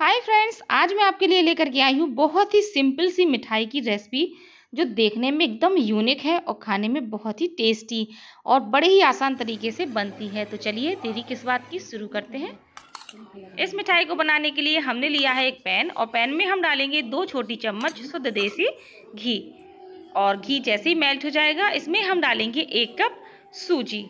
hi friends आज मैं आपके लिए लेकर के आई हूँ बहुत ही सिंपल सी मिठाई की रेसिपी जो देखने में एकदम यूनिक है और खाने में बहुत ही टेस्टी और बड़े ही आसान तरीके से बनती है तो चलिए देरी किस बात की शुरू करते हैं इस मिठाई को बनाने के लिए हमने लिया है एक पैन और पैन में हम डालेंगे दो छोटी चम्मच शुद्ध देसी घी और घी जैसे ही मेल्ट हो जाएगा इसमें हम डालेंगे एक कप सूजी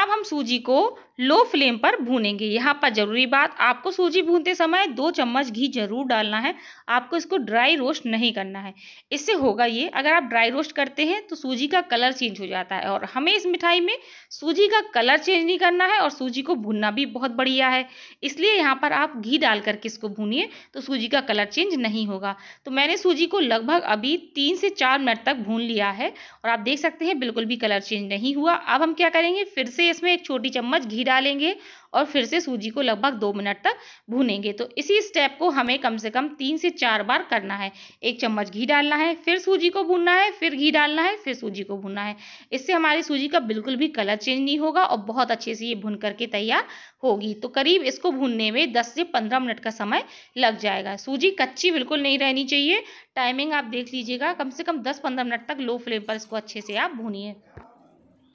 अब हम सूजी को लो फ्लेम पर भूनेंगे यहाँ पर जरूरी बात आपको सूजी भूनते समय दो चम्मच घी जरूर डालना है आपको इसको ड्राई रोस्ट नहीं करना है इससे होगा ये अगर आप ड्राई रोस्ट करते हैं तो सूजी का कलर चेंज हो जाता है और हमें इस मिठाई में सूजी का कलर चेंज नहीं करना है और सूजी को भूनना भी बहुत बढ़िया है इसलिए यहाँ पर आप घी डाल करके इसको भूनिए तो सूजी का कलर चेंज नहीं होगा तो मैंने सूजी को लगभग अभी तीन से चार मिनट तक भून लिया है और आप देख सकते हैं बिल्कुल भी कलर चेंज नहीं हुआ अब हम क्या करेंगे फिर से इसमें एक छोटी चम्मच घी डालेंगे और फिर से सूजी को लगभग दो मिनट तक भूनेंगे तो इसी स्टेप को हमें कम से कम तीन से चार बार करना है एक चम्मच घी डालना है फिर सूजी को भूनना है फिर घी डालना है फिर सूजी को भूनना है इससे हमारी सूजी का बिल्कुल भी कलर चेंज नहीं होगा और बहुत अच्छे से ये भुन करके तैयार होगी तो करीब इसको भूनने में दस से पंद्रह मिनट का समय लग जाएगा सूजी कच्ची बिल्कुल नहीं रहनी चाहिए टाइमिंग आप देख लीजिएगा कम से कम दस पंद्रह मिनट तक लो फ्लेम पर इसको अच्छे से आप भूनिए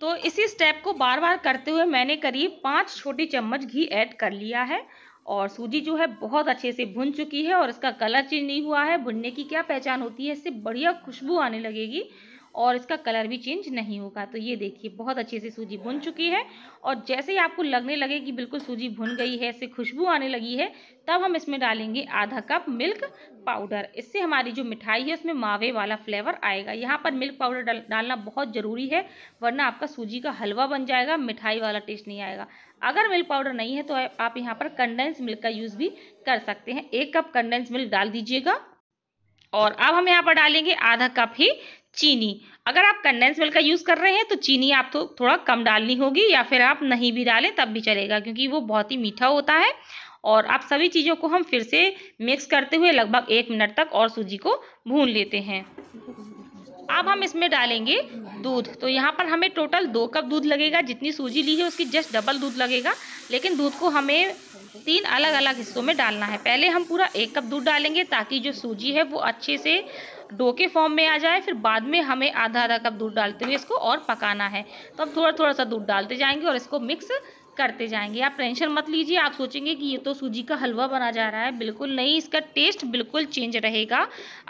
तो इसी स्टेप को बार बार करते हुए मैंने करीब पाँच छोटी चम्मच घी ऐड कर लिया है और सूजी जो है बहुत अच्छे से भुन चुकी है और इसका कलर चेंज नहीं हुआ है भुनने की क्या पहचान होती है इससे बढ़िया खुशबू आने लगेगी और इसका कलर भी चेंज नहीं होगा तो ये देखिए बहुत अच्छे से सूजी भुन चुकी है और जैसे ही आपको लगने लगे कि बिल्कुल सूजी भुन गई है इससे खुशबू आने लगी है तब हम इसमें डालेंगे आधा कप मिल्क पाउडर इससे हमारी जो मिठाई है उसमें मावे वाला फ्लेवर आएगा यहाँ पर मिल्क पाउडर डाल, डालना बहुत ज़रूरी है वरना आपका सूजी का हलवा बन जाएगा मिठाई वाला टेस्ट नहीं आएगा अगर मिल्क पाउडर नहीं है तो आप यहाँ पर कंडेंस मिल्क का यूज़ भी कर सकते हैं एक कप कंडेंस मिल्क डाल दीजिएगा और अब हम यहाँ पर डालेंगे आधा कप ही चीनी अगर आप कंडेंस मिल्क का यूज़ कर रहे हैं तो चीनी आप तो थोड़ा कम डालनी होगी या फिर आप नहीं भी डालें तब भी चलेगा क्योंकि वो बहुत ही मीठा होता है और आप सभी चीज़ों को हम फिर से मिक्स करते हुए लगभग एक मिनट तक और सूजी को भून लेते हैं अब हम इसमें डालेंगे दूध तो यहाँ पर हमें टोटल दो कप दूध लगेगा जितनी सूजी ली है उसकी जस्ट डबल दूध लगेगा लेकिन दूध को हमें तीन अलग अलग हिस्सों में डालना है पहले हम पूरा एक कप दूध डालेंगे ताकि जो सूजी है वो अच्छे से डो के फॉर्म में आ जाए फिर बाद में हमें आधा आधा कप दूध डालते हुए इसको और पकाना है तो अब थोड़ा थोड़ा सा दूध डालते जाएंगे और इसको मिक्स करते जाएंगे आप टेंशन मत लीजिए आप सोचेंगे कि ये तो सूजी का हलवा बना जा रहा है बिल्कुल नहीं इसका टेस्ट बिल्कुल चेंज रहेगा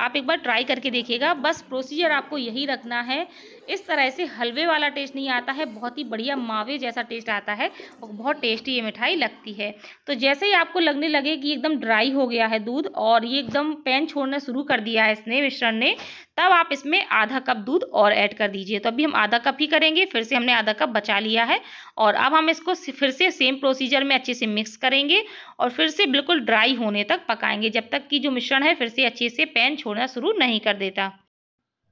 आप एक बार ट्राई करके देखिएगा बस प्रोसीजर आपको यही रखना है इस तरह से हलवे वाला टेस्ट नहीं आता है बहुत ही बढ़िया मावे जैसा टेस्ट आता है और बहुत टेस्टी ये मिठाई लगती है तो जैसे ही आपको लगने लगे कि एकदम ड्राई हो गया है दूध और ये एकदम पैन छोड़ना शुरू कर दिया है इसने मिश्रण ने तब आप इसमें आधा कप दूध और ऐड कर दीजिए तो अभी हम आधा कप ही करेंगे फिर से हमने आधा कप बचा लिया है और अब हम इसको फिर से सेम प्रोसीजर में अच्छे से मिक्स करेंगे और फिर से बिल्कुल ड्राई होने तक पकाएंगे जब तक कि जो मिश्रण है फिर से अच्छे से पैन छोड़ना शुरू नहीं कर देता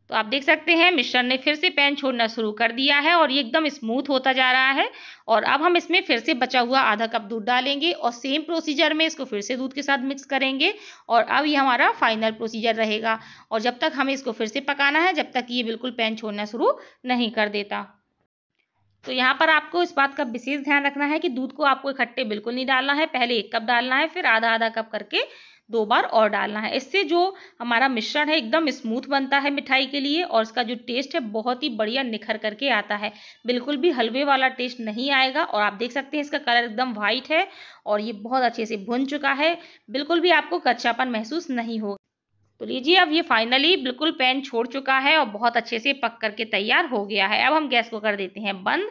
तो आप देख सकते हैं मिश्रण ने फिर से पैन छोड़ना शुरू कर दिया है और ये एकदम स्मूथ होता जा रहा है और अब हम इसमें फिर से बचा हुआ आधा कप दूध डालेंगे और सेम प्रोसीजर में इसको फिर से दूध के साथ मिक्स करेंगे और अब ये हमारा फाइनल प्रोसीजर रहेगा और जब तक हमें इसको फिर से पकाना है जब तक ये बिल्कुल पैन छोड़ना शुरू नहीं कर देता तो यहाँ पर आपको इस बात का विशेष ध्यान रखना है कि दूध को आपको इकट्ठे बिल्कुल नहीं डालना है पहले एक कप डालना है फिर आधा आधा कप करके दो बार और डालना है इससे जो हमारा मिश्रण है एकदम स्मूथ बनता है मिठाई के लिए और इसका जो टेस्ट है बहुत ही बढ़िया निखर करके आता है बिल्कुल भी हलवे वाला टेस्ट नहीं आएगा और आप देख सकते हैं इसका कलर एकदम वाइट है और ये बहुत अच्छे से भुन चुका है बिल्कुल भी आपको कच्चापन महसूस नहीं होगा तो लीजिए अब ये फाइनली बिल्कुल पैन छोड़ चुका है और बहुत अच्छे से पक करके तैयार हो गया है अब हम गैस को कर देते हैं बंद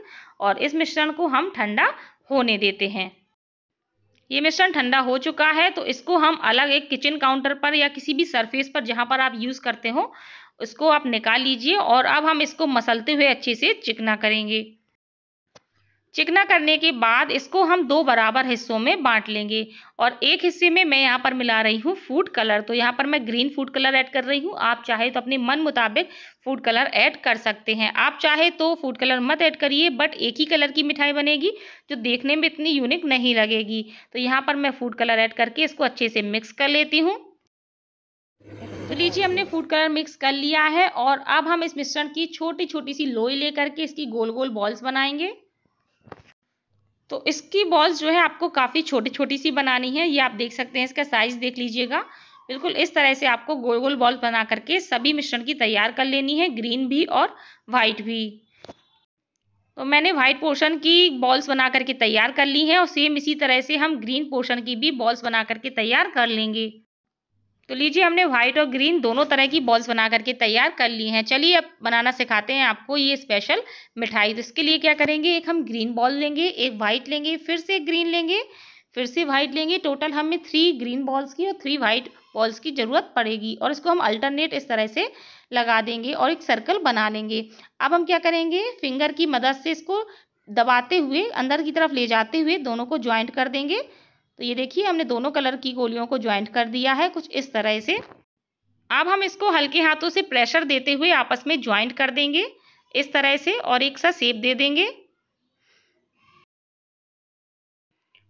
और इस मिश्रण को हम ठंडा होने देते हैं ये मिश्रण ठंडा हो चुका है तो इसको हम अलग एक किचन काउंटर पर या किसी भी सरफेस पर जहाँ पर आप यूज़ करते हो उसको आप निकाल लीजिए और अब हम इसको मसलते हुए अच्छे से चिकना करेंगे चिकना करने के बाद इसको हम दो बराबर हिस्सों में बांट लेंगे और एक हिस्से में मैं यहाँ पर मिला रही हूँ फूड कलर तो यहाँ पर मैं ग्रीन फूड कलर ऐड कर रही हूँ आप चाहे तो अपने मन मुताबिक फूड कलर ऐड कर सकते हैं आप चाहे तो फूड कलर मत ऐड करिए बट एक ही कलर की मिठाई बनेगी जो देखने में इतनी यूनिक नहीं लगेगी तो यहाँ पर मैं फूड कलर ऐड करके इसको अच्छे से मिक्स कर लेती हूँ तो लीजिए हमने फूड कलर मिक्स कर लिया है और अब हम इस मिश्रण की छोटी छोटी सी लोई लेकर के इसकी गोल गोल बॉल्स बनाएंगे तो इसकी बॉल्स जो है आपको काफ़ी छोटी छोटी सी बनानी है ये आप देख सकते हैं इसका साइज़ देख लीजिएगा बिल्कुल इस तरह से आपको गोल गोल बॉल बना करके सभी मिश्रण की तैयार कर लेनी है ग्रीन भी और वाइट भी तो मैंने वाइट पोर्शन की बॉल्स बना करके तैयार कर ली है और सेम इसी तरह से हम ग्रीन पोर्शन की भी बॉल्स बना करके तैयार कर लेंगे तो लीजिए हमने व्हाइट और ग्रीन दोनों तरह की बॉल्स बना करके तैयार कर ली हैं चलिए अब बनाना सिखाते हैं आपको ये स्पेशल मिठाई तो इसके लिए क्या करेंगे एक हम ग्रीन बॉल लेंगे एक वाइट लेंगे फिर से ग्रीन लेंगे फिर से वाइट लेंगे टोटल हमें थ्री ग्रीन बॉल्स की और थ्री वाइट बॉल्स की ज़रूरत पड़ेगी और इसको हम अल्टरनेट इस तरह से लगा देंगे और एक सर्कल बना लेंगे अब हम क्या करेंगे फिंगर की मदद से इसको दबाते हुए अंदर की तरफ ले जाते हुए दोनों को ज्वाइंट कर देंगे तो ये देखिए हमने दोनों कलर की गोलियों को ज्वाइंट कर दिया है कुछ इस तरह से अब हम इसको हल्के हाथों से प्रेशर देते हुए आपस में ज्वाइंट कर देंगे इस तरह से और एक सा सेप दे देंगे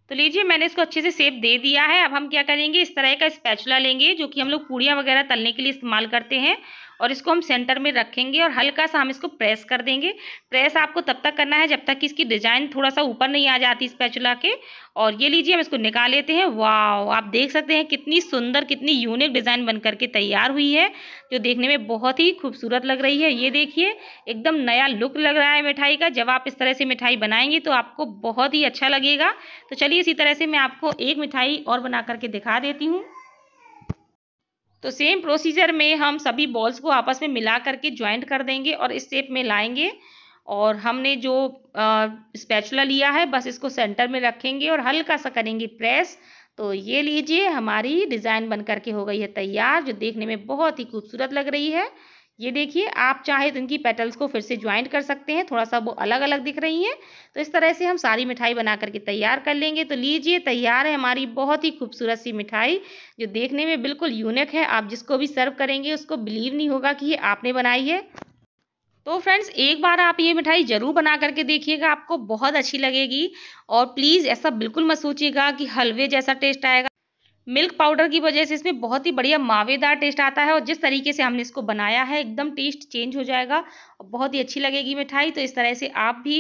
तो लीजिए मैंने इसको अच्छे से सेप दे दिया है अब हम क्या करेंगे इस तरह का स्पैचुला लेंगे जो कि हम लोग पूड़ियाँ वगैरह तलने के लिए इस्तेमाल करते हैं और इसको हम सेंटर में रखेंगे और हल्का सा हम इसको प्रेस कर देंगे प्रेस आपको तब तक करना है जब तक कि इसकी डिजाइन थोड़ा सा ऊपर नहीं आ जाती इस पैचुला के और ये लीजिए हम इसको निकाल लेते हैं वाह आप देख सकते हैं कितनी सुंदर कितनी यूनिक डिज़ाइन बन करके तैयार हुई है जो देखने में बहुत ही खूबसूरत लग रही है ये देखिए एकदम नया लुक लग रहा है मिठाई का जब आप इस तरह से मिठाई बनाएंगे तो आपको बहुत ही अच्छा लगेगा तो चलिए इसी तरह से मैं आपको एक मिठाई और बना करके दिखा देती हूँ तो सेम प्रोसीजर में हम सभी बॉल्स को आपस में मिला करके ज्वाइंट कर देंगे और इस शेप में लाएंगे और हमने जो स्पैचुला लिया है बस इसको सेंटर में रखेंगे और हल्का सा करेंगे प्रेस तो ये लीजिए हमारी डिज़ाइन बन करके हो गई है तैयार जो देखने में बहुत ही खूबसूरत लग रही है ये देखिए आप चाहे तो इनकी पेटल्स को फिर से ज्वाइंट कर सकते हैं थोड़ा सा वो अलग अलग दिख रही हैं तो इस तरह से हम सारी मिठाई बना करके तैयार कर लेंगे तो लीजिए तैयार है हमारी बहुत ही खूबसूरत सी मिठाई जो देखने में बिल्कुल यूनिक है आप जिसको भी सर्व करेंगे उसको बिलीव नहीं होगा कि ये आपने बनाई है तो फ्रेंड्स एक बार आप ये मिठाई ज़रूर बना करके देखिएगा आपको बहुत अच्छी लगेगी और प्लीज़ ऐसा बिल्कुल मत सोचिएगा कि हलवे जैसा टेस्ट आएगा मिल्क पाउडर की वजह से इसमें बहुत ही बढ़िया मावेदार टेस्ट आता है और जिस तरीके से हमने इसको बनाया है एकदम टेस्ट चेंज हो जाएगा और बहुत ही अच्छी लगेगी मिठाई तो इस तरह से आप भी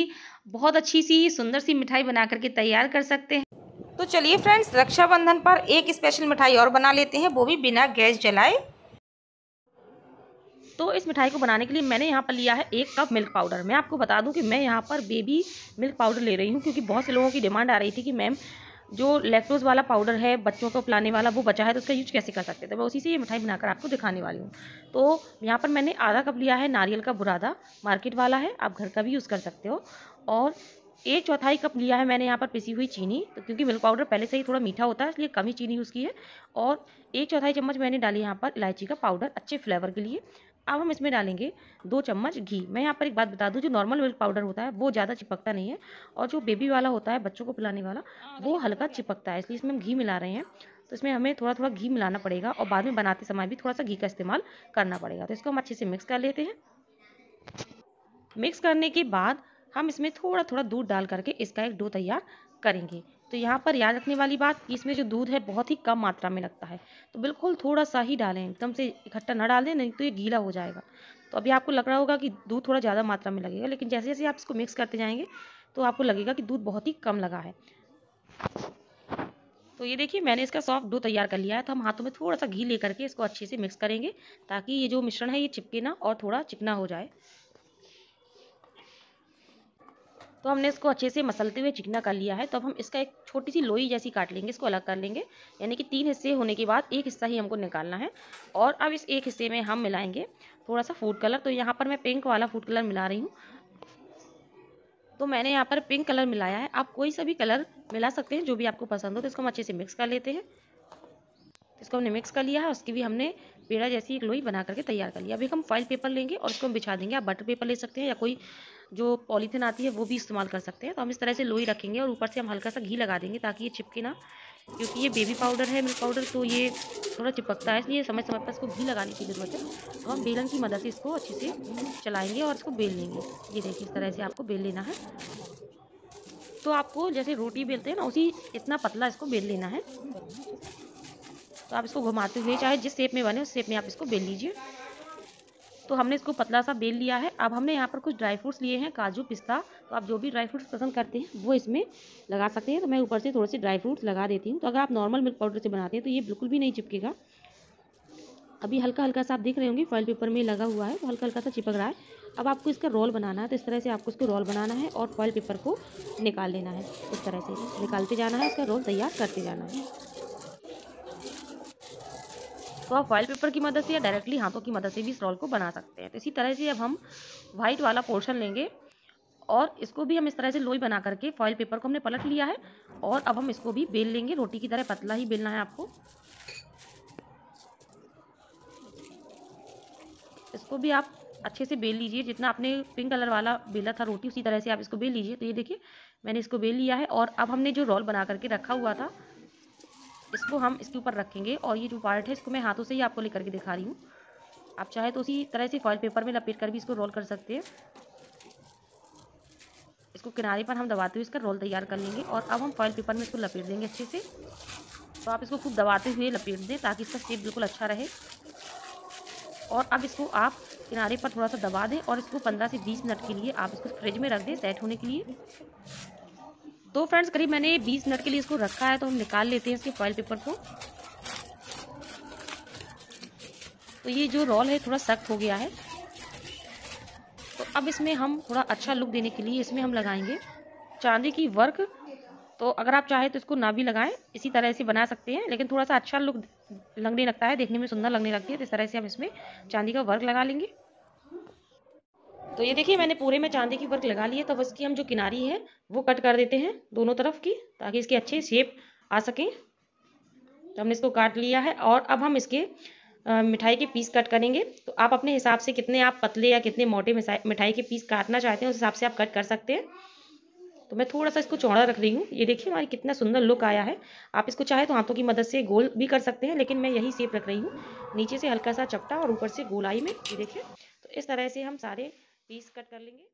बहुत अच्छी सी सुंदर सी मिठाई बना करके तैयार कर सकते हैं तो चलिए फ्रेंड्स रक्षाबंधन पर एक स्पेशल मिठाई और बना लेते हैं वो भी बिना गैस जलाए तो इस मिठाई को बनाने के लिए मैंने यहाँ पर लिया है एक कप मिल्क पाउडर मैं आपको बता दूँ कि मैं यहाँ पर बेबी मिल्क पाउडर ले रही हूँ क्योंकि बहुत से लोगों की डिमांड आ रही थी कि मैम जो लैक्टोज वाला पाउडर है बच्चों को पिलाने वाला वो बचा है तो उसका यूज कैसे कर सकते थे तो मैं उसी से ये मिठाई बनाकर आपको दिखाने वाली हूँ तो यहाँ पर मैंने आधा कप लिया है नारियल का बुरादा मार्केट वाला है आप घर का भी यूज़ कर सकते हो और एक चौथाई कप लिया है मैंने यहाँ पर पिसी हुई चीनी तो क्योंकि मिल्क पाउडर पहले से ही थोड़ा मीठा होता है इसलिए कम ही चीनी यूज़ की है और एक चौथाई चम्मच मैंने डाली यहाँ पर इलायची का पाउडर अच्छे फ्लेवर के लिए अब हम इसमें डालेंगे दो चम्मच घी मैं यहाँ पर एक बात बता दूँ जो नॉर्मल मिल्क पाउडर होता है वो ज़्यादा चिपकता नहीं है और जो बेबी वाला होता है बच्चों को पिलाने वाला हाँ, वो तो हल्का चिपकता है इसलिए इसमें हम घी मिला रहे हैं तो इसमें हमें थोड़ा थोड़ा घी मिलाना पड़ेगा और बाद में बनाते समय भी थोड़ा सा घी का इस्तेमाल करना पड़ेगा तो इसको हम अच्छे से मिक्स कर लेते हैं मिक्स करने के बाद हम इसमें थोड़ा थोड़ा दूध डाल करके इसका एक डो तैयार करेंगे तो यहाँ पर याद रखने वाली बात कि इसमें जो दूध है बहुत ही कम मात्रा में लगता है तो बिल्कुल थोड़ा सा ही डालें एकदम से इकट्ठा ना डालें नहीं तो ये गीला हो जाएगा तो अभी आपको लग रहा होगा कि दूध थोड़ा ज़्यादा मात्रा में लगेगा लेकिन जैसे जैसे आप इसको मिक्स करते जाएंगे तो आपको लगेगा कि दूध बहुत ही कम लगा है तो ये देखिए मैंने इसका सॉफ्ट डो तैयार कर लिया है तो हम हाथों में थोड़ा सा घी लेकर के इसको अच्छे से मिक्स करेंगे ताकि ये जो मिश्रण है ये चिपके ना और थोड़ा चिकना हो जाए तो हमने इसको अच्छे से मसलते हुए चिकना कर लिया है तो अब हम इसका एक छोटी सी लोई जैसी काट लेंगे इसको अलग कर लेंगे यानी कि तीन हिस्से होने के बाद एक हिस्सा ही हमको निकालना है और अब इस एक हिस्से में हम मिलाएंगे थोड़ा सा फूड कलर तो यहाँ पर मैं पिंक वाला फूड कलर मिला रही हूँ तो मैंने यहाँ पर पिंक कलर मिलाया है आप कोई सा भी कलर मिला सकते हैं जो भी आपको पसंद हो तो इसको हम अच्छे से मिक्स कर लेते हैं इसको हमने मिक्स कर लिया है उसकी भी हमने पेड़ा जैसी एक लोई बना करके तैयार कर लिया अभी हम फाइल पेपर लेंगे और इसको हम बिछा देंगे आप बटर पेपर ले सकते हैं या कोई जो पॉलीथीन आती है वो भी इस्तेमाल कर सकते हैं तो हम इस तरह से लोई रखेंगे और ऊपर से हम हल्का सा घी लगा देंगे ताकि ये चिपके ना क्योंकि ये बेबी पाउडर है मिल्क पाउडर तो ये थोड़ा चिपकता है इसलिए समय समय पर इसको घी लगाने की ज़रूरत है तो हम बेलन की मदद से इसको अच्छे से चलाएँगे और इसको बेल लेंगे ये देखिए इस तरह से आपको बेल लेना है तो आपको जैसे रोटी बेलते हैं ना उसी इतना पतला इसको बेल लेना है तो आप इसको घुमाते हुए चाहे जिस शेप में बने उस शेप में आप इसको बेल लीजिए तो हमने इसको पतला सा बेल लिया है अब हमने यहाँ पर कुछ ड्राई फ्रूट्स लिए हैं काजू पिस्ता तो आप जो भी ड्राई फ्रूट्स पसंद करते हैं वो इसमें लगा सकते हैं तो मैं ऊपर से थोड़े से ड्राई फ्रूट्स लगा देती हूँ तो अगर आप नॉर्मल मिल्क पाउडर से बनाते हैं तो ये बिल्कुल भी नहीं चिपकेगा अभी हल्का हल्का सा आप देख रहे होंगे फॉइल पेपर में लगा हुआ है तो हल्का हल्का सा चिपक रहा है अब आपको इसका रोल बनाना है तो इस तरह से आपको इसको रोल बनाना है और फॉइल पेपर को निकाल लेना है इस तरह से निकालते जाना है इसका रोल तैयार करते जाना है तो आप फॉइल पेपर की मदद से या डायरेक्टली हाथों की मदद से भी इस रोल को बना सकते हैं तो इसी तरह से अब हम वाइट वाला पोर्शन लेंगे और इसको भी हम इस तरह से लोई बना करके फॉइल पेपर को हमने पलट लिया है और अब हम इसको भी बेल लेंगे रोटी की तरह पतला ही बेलना है आपको इसको भी आप अच्छे से बेल लीजिए जितना आपने पिंक कलर वाला बेला था रोटी उसी तरह से आप इसको बेल लीजिए तो ये देखिए मैंने इसको बेल लिया है और अब हमने जो रोल बना करके रखा हुआ था इसको हम इसके ऊपर रखेंगे और ये जो पार्ट है इसको मैं हाथों से ही आपको लेकर के दिखा रही हूँ आप चाहे तो उसी तरह से फॉइल पेपर में लपेट कर भी इसको रोल कर सकते हैं इसको किनारे पर हम दबाते हुए इसका रोल तैयार कर लेंगे और अब हम फॉइल पेपर में इसको लपेट देंगे अच्छे से तो आप इसको खूब दबाते हुए लपेट दें ताकि इसका शेप बिल्कुल अच्छा रहे और अब इसको आप किनारे पर थोड़ा सा दबा दें और इसको पंद्रह से बीस मिनट के लिए आप इसको फ्रिज में रख दें सेट होने के लिए तो फ्रेंड्स करीब मैंने 20 मिनट के लिए इसको रखा है तो हम निकाल लेते हैं इसके फॉइल पेपर को तो ये जो रोल है थोड़ा सख्त हो गया है तो अब इसमें हम थोड़ा अच्छा लुक देने के लिए इसमें हम लगाएंगे चांदी की वर्क तो अगर आप चाहें तो इसको ना भी लगाएं इसी तरह से बना सकते हैं लेकिन थोड़ा सा अच्छा लुक लगने लगता है देखने में सुंदर लगने लगती है तो इस तरह से हम इसमें चांदी का वर्क लगा लेंगे तो ये देखिए मैंने पूरे में चांदी की वर्क लगा ली है तो बस की हम जो किनारी है वो कट कर देते हैं दोनों तरफ की ताकि इसके अच्छे शेप आ सकें तो हमने इसको काट लिया है और अब हम इसके मिठाई के पीस कट करेंगे तो आप अपने हिसाब से कितने आप पतले या कितने मोटे मिठाई के पीस काटना चाहते हैं उस हिसाब से आप कट कर सकते हैं तो मैं थोड़ा सा इसको चौड़ा रख रही हूँ ये देखिए हमारी कितना सुंदर लुक आया है आप इसको चाहे तो हाथों की मदद से गोल भी कर सकते हैं लेकिन मैं यही सेप रख रही हूँ नीचे से हल्का सा चपटा और ऊपर से गोलाई में ये देखिए तो इस तरह से हम सारे पीस कट कर लेंगे